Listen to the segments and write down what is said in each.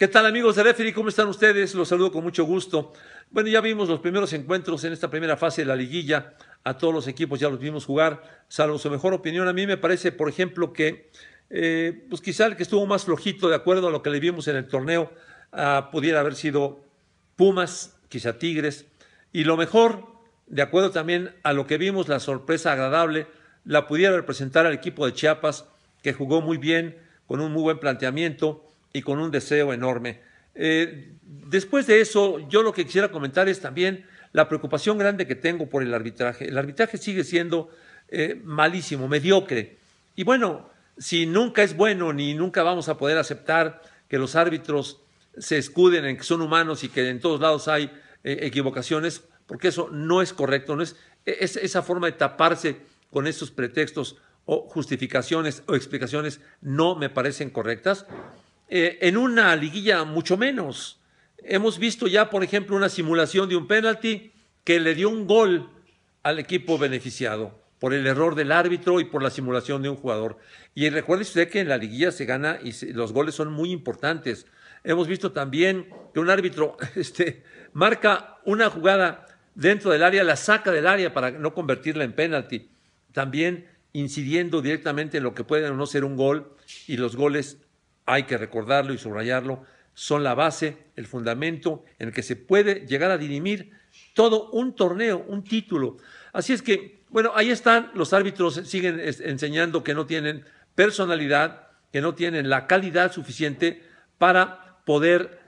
¿Qué tal amigos de Referee? ¿Cómo están ustedes? Los saludo con mucho gusto. Bueno, ya vimos los primeros encuentros en esta primera fase de la liguilla. A todos los equipos ya los vimos jugar, salvo su mejor opinión. A mí me parece, por ejemplo, que eh, pues quizá el que estuvo más flojito de acuerdo a lo que le vimos en el torneo ah, pudiera haber sido Pumas, quizá Tigres. Y lo mejor, de acuerdo también a lo que vimos, la sorpresa agradable, la pudiera representar al equipo de Chiapas, que jugó muy bien, con un muy buen planteamiento y con un deseo enorme. Eh, después de eso, yo lo que quisiera comentar es también la preocupación grande que tengo por el arbitraje. El arbitraje sigue siendo eh, malísimo, mediocre. Y bueno, si nunca es bueno ni nunca vamos a poder aceptar que los árbitros se escuden en que son humanos y que en todos lados hay eh, equivocaciones, porque eso no es correcto, no e-, esa forma de taparse con esos pretextos o justificaciones o explicaciones no me parecen correctas. Eh, en una liguilla mucho menos. Hemos visto ya, por ejemplo, una simulación de un penalti que le dio un gol al equipo beneficiado por el error del árbitro y por la simulación de un jugador. Y recuerde usted que en la liguilla se gana y los goles son muy importantes. Hemos visto también que un árbitro este, marca una jugada dentro del área, la saca del área para no convertirla en penalti. También incidiendo directamente en lo que puede o no ser un gol y los goles hay que recordarlo y subrayarlo, son la base, el fundamento en el que se puede llegar a dirimir todo un torneo, un título. Así es que, bueno, ahí están, los árbitros siguen enseñando que no tienen personalidad, que no tienen la calidad suficiente para poder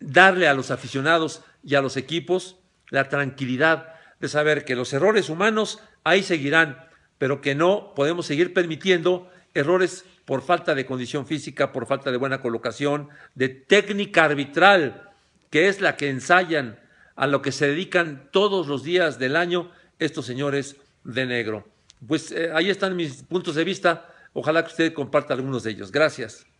darle a los aficionados y a los equipos la tranquilidad de saber que los errores humanos ahí seguirán, pero que no podemos seguir permitiendo errores por falta de condición física, por falta de buena colocación, de técnica arbitral, que es la que ensayan, a lo que se dedican todos los días del año estos señores de negro. Pues eh, ahí están mis puntos de vista. Ojalá que usted comparta algunos de ellos. Gracias.